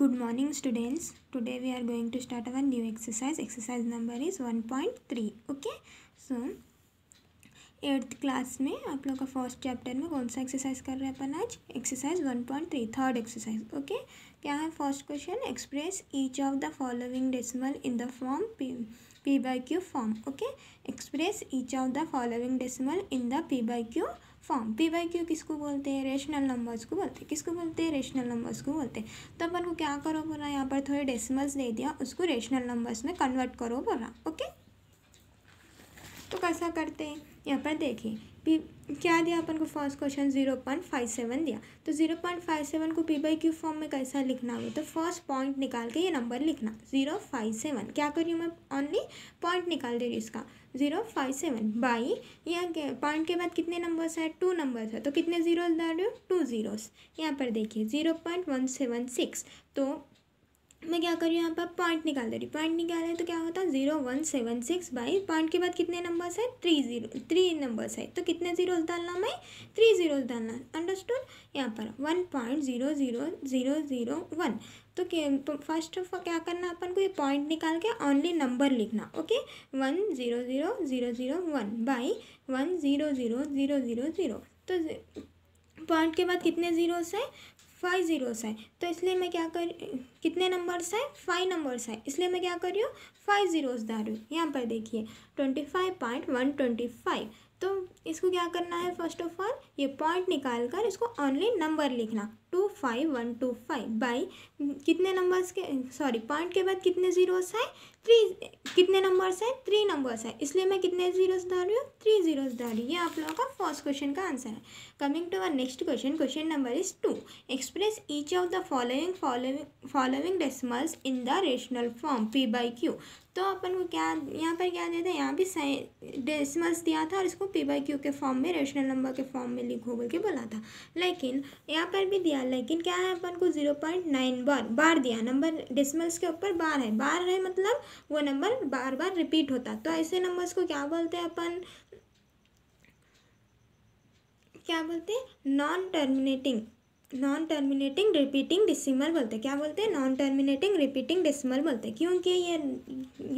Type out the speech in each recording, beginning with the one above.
Good morning students morning we are going to start our new exercise exercise number is one point three okay so eighth class में आप लोग का first chapter में कौन सा exercise कर रहे हैं अपन आज exercise one point three third exercise okay क्या है first question express each of the following decimal in the form P by Q form okay express each of the following decimal in the P by Q form P by Q किसको बोलते हैं rational numbers को बोलते हैं किसको बोलते हैं rational numbers को बोलते हैं तो अपन को क्या करो बोला यहाँ पर थोड़े डेसिमल्स दे दिया उसको रेशनल नंबर्स में कन्वर्ट करो बोला ओके तो कैसा करते हैं यहाँ पर देखिए पी क्या दिया अपन को first question zero point five seven दिया तो जीरो पॉइंट फाइव सेवन को पी बाई क्यू फॉर्म में कैसा लिखना हो तो फर्स्ट पॉइंट निकाल के ये नंबर लिखना जीरो फाइव सेवन क्या करी मैं ऑनली पॉइंट निकाल दे रही हूँ इसका जीरो फाइव सेवन बाई यहाँ पॉइंट के बाद कितने नंबर्स है टू नंबर्स है तो कितने ज़ीरो डाल रहे हो टू जीरोस यहाँ पर देखिए zero point one seven six तो मैं क्या कर रही हूँ यहाँ पर पॉइंट निकाल दे रही पॉइंट निकाल निकाले तो क्या होता है zero one seven six by point के बाद कितने नंबर्स है थ्री जीरो थ्री नंबर्स है तो कितने जीरोज डालना मैं थ्री जीरोज डालना अंडरस्टूड यहाँ पर one point zero zero zero zero one तो फर्स्ट ऑफ तो क्या करना अपन को ये पॉइंट निकाल के ऑनली नंबर लिखना okay one zero zero zero zero one by one zero zero zero zero zero तो पॉइंट के बाद कितने जीरोस हैं फाइव ज़ीरोस हैं तो इसलिए मैं क्या कर कितने नंबर्स हैं फाइव नंबर्स हैं इसलिए मैं क्या कर रही हूँ फाइव ज़ीरोस डाल रही हूँ यहाँ पर देखिए twenty five point one twenty five तो इसको क्या करना है फर्स्ट ऑफ ऑल ये पॉइंट निकाल कर इसको ऑनली नंबर लिखना two five one two five by कितने नंबर्स के सॉरी पॉइंट के बाद कितने ज़ीरोस हैं थ्री कितने नंबर्स है थ्री नंबर्स है इसलिए मैं कितने ज़ीरोस डाल रही हूँ थ्री ज़ीरोस डाल रही हूँ ये आप लोगों का फर्स्ट क्वेश्चन का आंसर है coming to our next question question number is two express each of the following following decimals in the rational form P by Q तो अपन को क्या यहाँ पर क्या देता है यहाँ भी साइन डेसिमल्स दिया था और इसको पी बाई क्यू के फॉर्म में रेशनल नंबर के फॉर्म में लिखो बोल के बोला था लेकिन यहाँ पर भी दिया दिया लेकिन क्या है अपन को zero point nine bar bar दिया नंबर डेसिमल्स के ऊपर बार है बार है मतलब वो नंबर बार बार रिपीट होता तो ऐसे नंबर्स को क्या बोलते हैं अपन क्या बोलते हैं non terminating non terminating repeating decimal बोलते हैं क्या बोलते हैं नॉन टर्मिनेटिंग रिपीटिंग डेसिमल बोलते हैं क्योंकि ये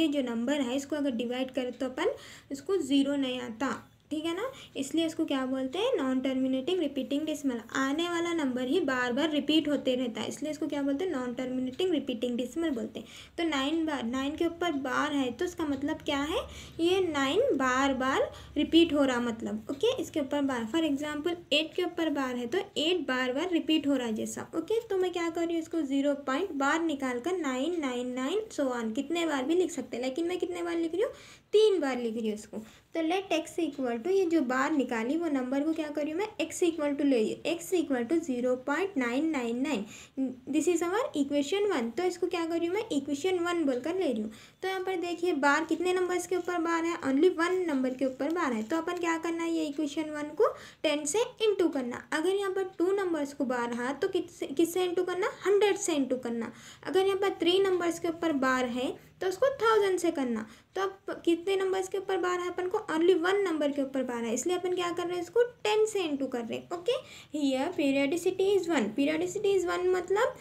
ये जो नंबर है इसको अगर डिवाइड करें तो अपन इसको ज़ीरो नहीं आता ठीक है ना इसलिए इसको क्या बोलते हैं नॉन टर्मिनेटिंग रिपीटिंग डिसमल आने वाला नंबर ही बार बार रिपीट होते रहता है इसलिए इसको क्या बोलते हैं नॉन टर्मिनेटिंग रिपीटिंग डिसमल बोलते हैं तो नाइन बार नाइन के ऊपर बार है तो उसका मतलब क्या है ये नाइन बार बार रिपीट हो रहा मतलब ओके इसके ऊपर बार फॉर एग्जाम्पल एट के ऊपर बार है तो एट बार बार रिपीट हो रहा है जैसा ओके तो मैं क्या कर रही हूँ इसको जीरो पॉइंट बार निकाल कर nine nine nine so one कितने बार भी लिख सकते हैं लेकिन मैं कितने बार लिख रही हूँ तीन बार लिख रही हूँ उसको तो लेट एक्स इक्वल टू ये जो बार निकाली वो नंबर को क्या करी मैं एक्स इक्वल टू ले रही हूँ x equal to zero point nine nine nine this is our equation one तो इसको क्या रही हूँ मैं इक्वेशन वन बोलकर ले रही हूँ तो यहाँ पर देखिए बार कितने नंबर्स के ऊपर बार है ओनली वन नंबर के ऊपर बार है तो अपन क्या करना है ये इक्वेशन वन को टेन से इंटू करना अगर यहाँ पर टू नंबर्स को बार है तो किस किससे इंटू करना हंड्रेड से इंटू करना अगर यहाँ पर थ्री नंबर्स के ऊपर बार है तो उसको थाउजेंड से करना तो अब कितने नंबर्स के ऊपर बारह है अपन को ऑनली वन नंबर के ऊपर बारह है इसलिए अपन क्या कर रहे हैं इसको टेन से इंटू कर रहे हैं okay here periodicity is one periodicity is one मतलब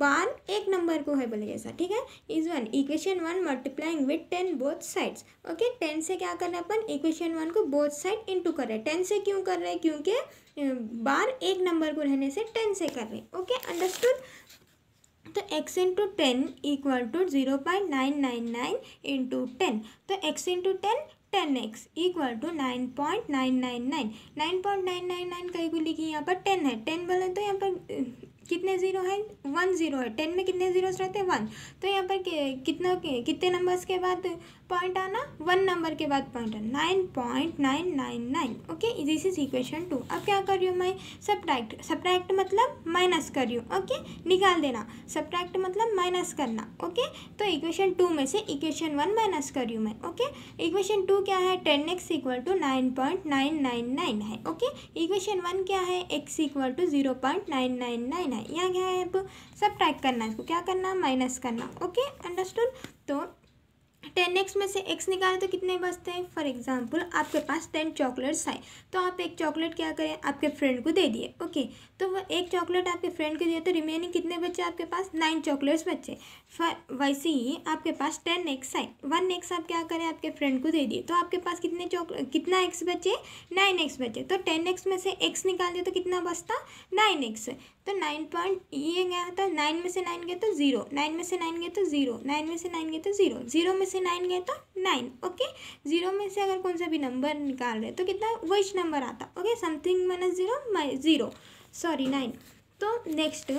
बार एक नंबर को है बोले जैसा ठीक है is one equation one multiplying with ten both sides okay ten से क्या कर रहे हैं अपन इक्वेशन वन को बोथ साइड इंटू कर रहे हैं टेन से क्यों कर रहे हैं क्योंकि बार एक नंबर को रहने से टेन से कर रहे हैं ओके अंडरस्टूड तो x into ten equal to zero point nine nine nine into ten तो x into ten ten x equal to nine point nine nine nine nine point nine nine nine कहीं को लिखी यहाँ पर ten है ten बोले तो यहाँ पर कितने ज़ीरो हैं वन ज़ीरो है टेन में कितने ज़ीरोस रहते हैं वन तो यहाँ पर कितना कितने नंबर्स के बाद पॉइंट आना वन नंबर के बाद पॉइंट आना nine point nine nine nine okay this is equation two अब क्या कर रही हूँ मैं सब्ट्रैक्ट सब्ट्रैक्ट मतलब माइनस कर रही हूँ ओके निकाल देना सब्ट्रैक्ट मतलब माइनस करना ओके तो इक्वेशन टू में से इक्वेशन वन माइनस कर रही हूँ मैं ओके इक्वेशन टू क्या है ten x equal to nine point nine nine nine है ओके इक्वेशन वन क्या है x equal to zero point nine nine nine है यहाँ क्या है अब सब करना है इसको क्या करना माइनस करना ओके अंडरस्टूड तो टेन एक्स में से एक्स निकालें तो कितने बचते हैं फॉर एग्जाम्पल आपके पास टेन चॉकलेट्स आए तो आप एक चॉकलेट क्या करें आपके फ्रेंड को दे दिए ओके तो वह एक चॉकलेट आपके फ्रेंड को दिए तो रिमेनिंग कितने बचे आपके पास नाइन चॉकलेट्स बचे वैसे ही आपके पास टेन एक्स आए वन एक्स आप क्या करें आपके फ्रेंड को दे दिए तो आपके पास कितने चॉकलेट कितना एक्स बचे नाइन एक्स बचे तो टेन एक्स में से एक्स निकाल दिए तो कितना बचता नाइन एक्स तो नाइन पॉइंट ये गया था नाइन में से नाइन गए तो ज़ीरो नाइन में से नाइन गए तो ज़ीरो नाइन में से नाइन गए तो ज़ीरो ज़ीरो में से नाइन गए तो नाइन ओके ज़ीरो में से अगर कौन सा भी नंबर निकाल रहे तो कितना वेस्ट नंबर आता okay something minus zero zero sorry nine तो next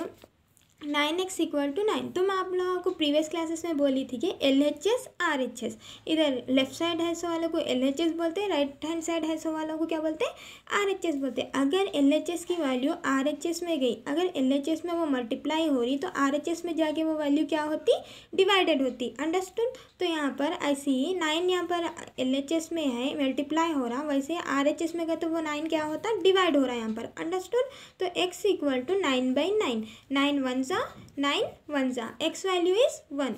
nine x equal to nine तो मैं आप लोगों को प्रीवियस क्लासेस में बोली थी कि L H S R H S इधर लेफ्ट साइड है सो वालों को एल एच एस बोलते हैं राइट हैंड साइड है सो वालों को क्या बोलते हैं आर एच एस बोलते हैं अगर एल एच एस की वैल्यू आर एच एस में गई अगर एल एच एस में वो मल्टीप्लाई हो रही तो आर एच एस में जाके वो वैल्यू क्या होती डिवाइडेड होती अंडरस्टूड तो यहाँ पर ऐसे ही e, नाइन यहाँ पर एल एच एस में है मल्टीप्लाई हो रहा वैसे आर एच एस में गए तो वो नाइन क्या होता डिवाइड हो रहा है यहाँ पर अंडरस्टूड तो x equal to nine by nine nine one ज़ा जा नाइन वन ज़ा एक्स वैल्यू इज़ वन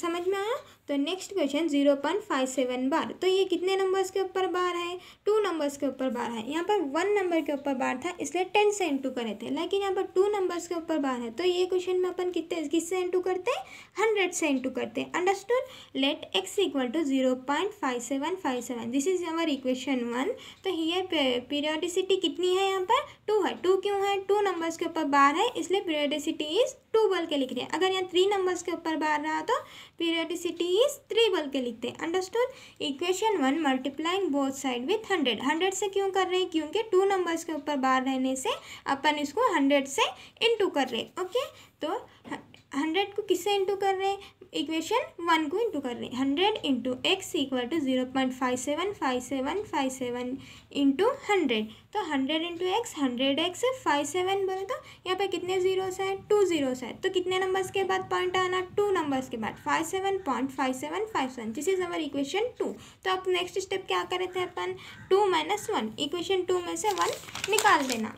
समझ में आया तो next question zero point five seven bar तो ये कितने नंबर्स के ऊपर बार है टू नंबर्स के ऊपर बार है यहाँ पर वन नंबर के ऊपर बार था इसलिए टेन से इंटू करे थे लेकिन यहाँ पर टू नंबर्स के ऊपर बार है तो ये क्वेश्चन में अपन कितने किससे इंटू करते हैं हंड्रेड से इंटू करते हैं understood let x equal to zero point five seven five seven this is our equation one तो हियर पीरियडिसिटी कितनी है यहाँ पर टू है टू क्यों है टू नंबर्स के ऊपर बार है इसलिए पीरियोडिसिटी इज टू बल के लिख रहे हैं अगर यहाँ थ्री नंबर्स के ऊपर बार रहा तो पीरियडिसिटी इज थ्री बोल के लिखते हैं understood equation one multiplying both side with hundred hundred से क्यों कर रहे हैं क्योंकि टू नंबर्स के ऊपर बार रहने से अपन इसको हंड्रेड से इंटू कर रहे हैं ओके तो हंड्रेड को किससे इंटू कर रहे हैं इक्वेशन वन को इंटू कर रहे हैं hundred into x equal to zero point five seven five seven five seven into hundred तो hundred into x hundred x five seven बोले तो यहाँ पे कितने जीरोस हैं टू जीरोस हैं तो कितने नंबर्स के बाद पॉइंट आना टू नंबर्स के बाद five seven point five seven five seven this is our equation two तो अब नेक्स्ट स्टेप क्या करे थे अपन two minus one equation two में से वन निकाल देना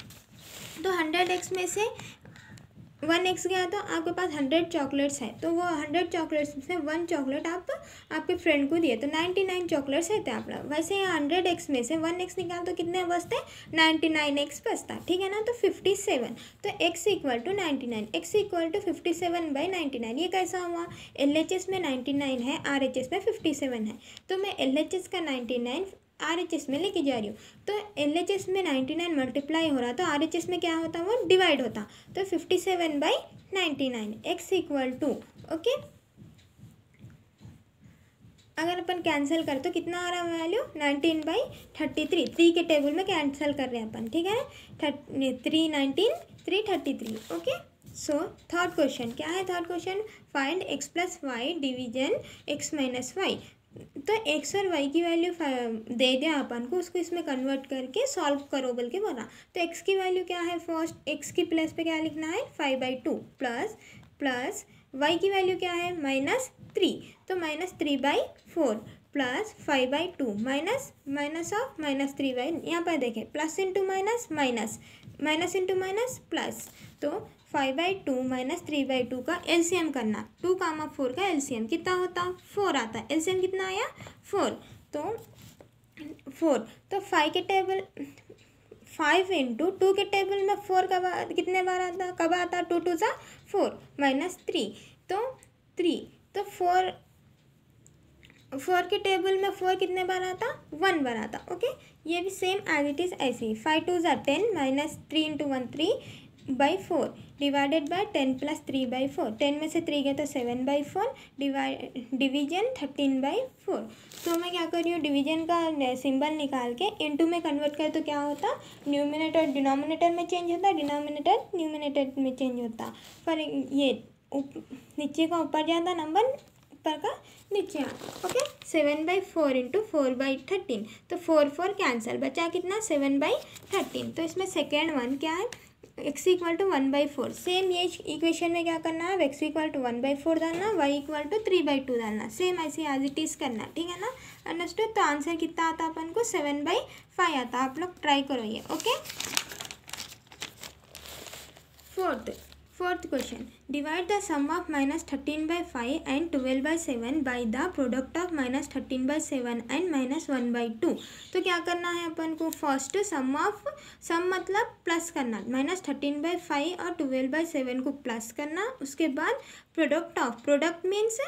तो हंड्रेड एक्स में से वन एक्स गया तो आपके पास हंड्रेड चॉकलेट्स हैं तो वो हंड्रेड चॉकलेट्स में से वन चॉकलेट आप आपके फ्रेंड को दिए तो नाइन्टी नाइन चॉकलेट्स रहते आप आपका वैसे ही हंड्रेड एक्स में से वन एक्स निकाल तो कितने बचते नाइन्टी नाइन एक्स बचता ठीक है ना तो फिफ्टी सेवन तो x equal to ninety nine x equal to fifty seven by ninety nine ये कैसा हुआ एल एच एस में नाइन्टी नाइन है आर एच एस में फिफ्टी सेवन है तो मैं एल एच एस का ninety nine R H S में लेके जा रही हूँ तो एल एच एस में नाइन्टी नाइन मल्टीप्लाई हो रहा तो आर एच एस में क्या होता वो डिवाइड होता तो fifty seven by ninety nine x equal to okay अगर अपन कैंसिल कर तो कितना आ रहा है value nineteen by thirty three three के टेबल में कैंसिल कर रहे हैं अपन ठीक है thirty three nineteen three thirty three okay so third question क्या है third question find x plus y division x minus y तो एक्स और वाई की वैल्यू दे दिया अपन को उसको इसमें कन्वर्ट करके सॉल्व करो बोल के बोला तो एक्स की वैल्यू क्या है फर्स्ट एक्स की प्लस पे क्या लिखना है five by two plus plus y की वैल्यू क्या है माइनस थ्री तो minus three by four plus five by two minus minus of minus three by यहाँ पर देखें plus into minus minus minus into minus plus तो five by two minus three by two का LCM करना two comma four का LCM कितना होता four आता है एलसीएम कितना आया फोर तो फोर तो फाइव के टेबल फाइव इंटू टू के टेबल में फोर कब कितने बार आता कब आता टू टू सा फोर माइनस थ्री तो थ्री तो फोर फोर के टेबल में फोर कितने बार आता वन बार आता ओके ये भी सेम एज इट इज़ ऐसे ही फाइव टू ज़ा ten minus three into one three by four divided by ten plus three by four ten में से थ्री गए तो seven by four division thirteen by four तो मैं क्या कर रही हूँ डिवीजन का सिंबल निकाल के इनटू में कन्वर्ट करें तो क्या होता न्यूमिनेटर डिनोमिनेटर में चेंज होता डिनोमिनेटर न्यूमिनेटर में चेंज होता पर ये उप, नीचे का ऊपर जाता नंबर ऊपर का नीचे okay seven by four into four by thirteen तो फोर फोर कैंसल बचा कितना सेवन बाई थर्टीन तो इसमें सेकेंड वन क्या है x equal to one by four same ये इक्वेशन में क्या करना है x equal to one by four डालना y equal to three by two डालना सेम ऐसे एज इट इज़ करना ठीक है ना अंडरस्टूड तो आंसर कितना आता अपन को सेवन बाई फाइव आता आप लोग ट्राई करो ये okay fourth fourth question Divide the sum of minus 13 by 5 and 12 by 7 by the product of minus 13 by 7 and minus 1 by 2. तो क्या करना है अपन को फर्स्ट सम ऑफ सम मतलब प्लस करना माइनस थर्टीन बाई फाइव और ट्वेल्व बाई सेवन को प्लस करना उसके बाद product of product means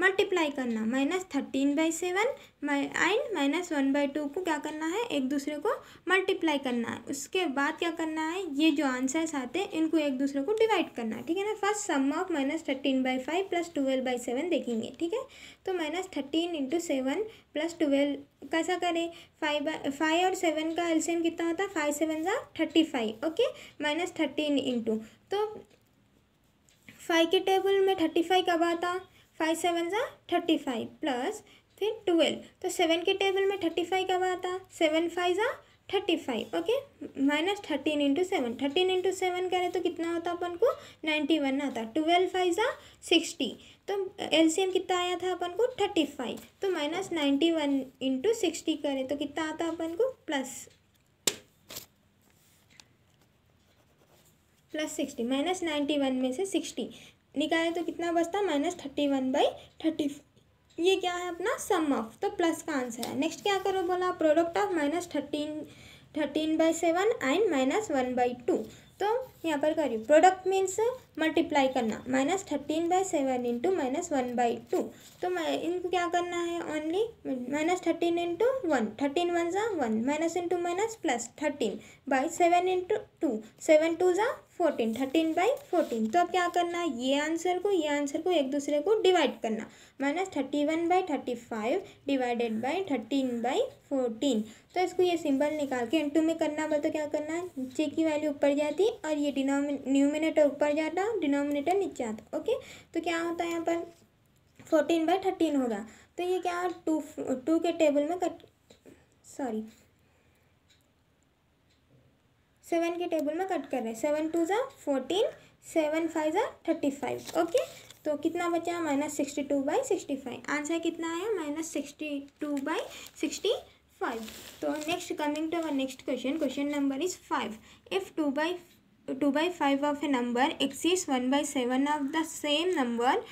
multiply करना minus thirteen by seven and minus one by two को क्या करना है एक दूसरे को मल्टीप्लाई करना है उसके बाद क्या करना है ये जो आंसर्स आते हैं इनको एक दूसरे को डिवाइड करना है ठीक है ना first sum of minus thirteen by five plus twelve by seven देखेंगे ठीक है तो minus thirteen into seven plus twelve कैसा करें फाइव बाई फाइव और सेवन का एल्सियम कितना होता है फाइव सेवन ज़ा thirty five okay minus thirteen into तो फाइव के टेबल में थर्टी फाइव कब आता फाइव सेवन ज़ा थर्टी फाइव प्लस फिर ट्वेल्व तो सेवन के टेबल में थर्टी फाइव कब आता सेवन फाइव ज़ा thirty five okay minus thirteen into seven thirteen into seven करें तो कितना होता अपन को नाइन्टी वन आता ट्वेल्व फाइव ज़ा सिक्सटी तो एलसीएम कितना आया था अपन को थर्टी फाइव तो minus ninety one into sixty करें तो कितना आता अपन को plus plus sixty minus ninety one में से सिक्सटी निकाले तो कितना बचता minus thirty one by thirty ये क्या है अपना सम ऑफ तो प्लस का आंसर है नेक्स्ट क्या करो बोला product of minus thirteen thirteen by seven and minus one by two तो यहाँ पर करिए प्रोडक्ट मीन्स मल्टीप्लाई करना minus thirteen by seven into minus one by two तो मैं इनको क्या करना है only minus thirteen into one thirteen one ज़ा one minus into minus plus thirteen by seven into two seven two ज़ा fourteen thirteen by fourteen तो अब क्या करना ये आंसर को ये आंसर को एक दूसरे को डिवाइड करना minus thirty one by thirty five divided by thirteen by fourteen तो इसको ये सिंबल निकाल के इंटू में करना बोल तो क्या करना जे की वैल्यू ऊपर जाती और ये डिनोमिन न्यूमिनेटर ऊपर जाता डिनोमिनेटर नीचे आता ओके तो क्या होता है यहाँ पर फोर्टीन बाई थर्टीन होगा तो ये क्या टू टू के टेबल में कट सॉरी सेवन के टेबल में कट कर रहे हैं सेवन टू ज़ा फोर्टीन सेवन फाइव ज़ा थर्टी फाइव ओके तो कितना बचा minus sixty two by sixty five answer कितना आया minus sixty two by sixty five तो next coming to our next question question number is five if two by two by five of a number exceeds one by seven of the same number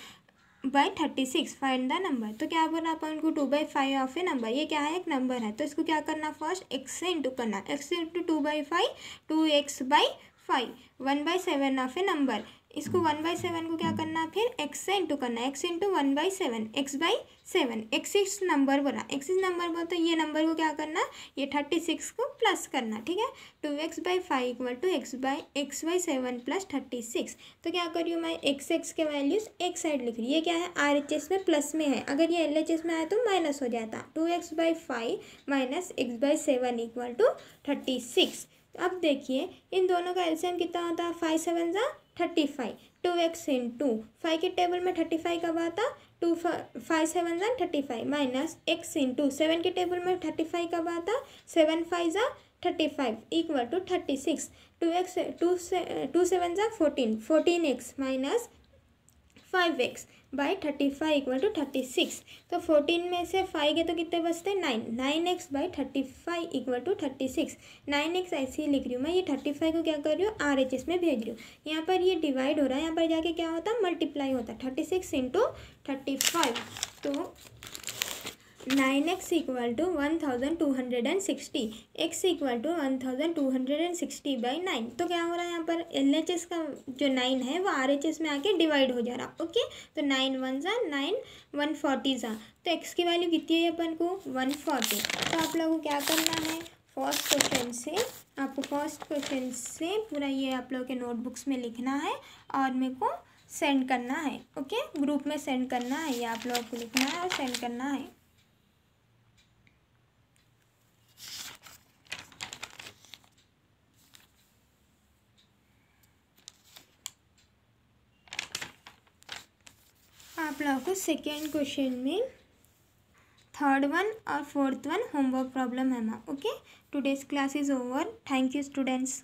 by thirty six find the number तो क्या बोला अपन को two by five of a number ये क्या है एक number है तो इसको क्या करना फर्स्ट एक्स से इंटू करना x into two by five two x by five one by seven of a number इसको वन बाई सेवन को क्या करना फिर एक्स से इंटू करना है x into one by seven x by seven x इस नंबर बोला एक्स इस नंबर बोला तो ये नंबर को क्या करना ये थर्टी सिक्स को प्लस करना ठीक है two x by five equal to x by x by seven plus thirty six तो क्या करी हूँ मैं एक्स एक्स के वैल्यूज़ एक साइड लिख रही है क्या है आर एच एस में प्लस में है अगर ये एल एच एस में आया तो माइनस हो जाता two x by five minus x by seven equal to thirty six अब देखिए इन दोनों का एल्सियम कितना होता है फाइव सेवन ज़ा thirty five two x into five के टेबल में थर्टी फाइव कब आता टू फाइव सेवन जन thirty five minus x into seven के टेबल में थर्टी फाइव कब आता सेवन फाइव ज़ा thirty five equal to thirty six to x two से टू सेवन ज़ा fourteen fourteen x minus five x by thirty five equal to thirty six तो fourteen में से फाइव के तो कितने बचते हैं nine nine x by thirty five equal to thirty six nine x ऐसे ही लिख रही हूँ मैं ये थर्टी फाइव को क्या कर रही हूँ आर एच एस में भेज रही हूँ यहाँ पर ये डिवाइड हो रहा है यहाँ पर जाके क्या होता है मल्टीप्लाई होता है thirty six into thirty five तो nine x equal to one thousand two hundred and sixty x equal to one thousand two hundred and sixty by nine तो क्या हो रहा है यहाँ पर एल एच एस का जो नाइन है वो आर एच एस में आके डिवाइड हो जा रहा है ओके तो नाइन वन ज़ा नाइन वन फोर्टी ज़ा तो एक्स की वैल्यू कितनी है अपन को वन फोर्टी तो आप लोगों को क्या करना है फर्स्ट क्वेश्चन से आपको फर्स्ट क्वेश्चन से पूरा ये आप लोगों के नोटबुक्स में लिखना है और मेरे को सेंड करना है ओके ग्रुप में सेंड करना है ये आप लोगों को लिखना है और सेंड करना है सेकेंड क्वेश्चन में थर्ड वन और फोर्थ वन होमवर्क प्रॉब्लम है ma'am okay today's class is over thank you students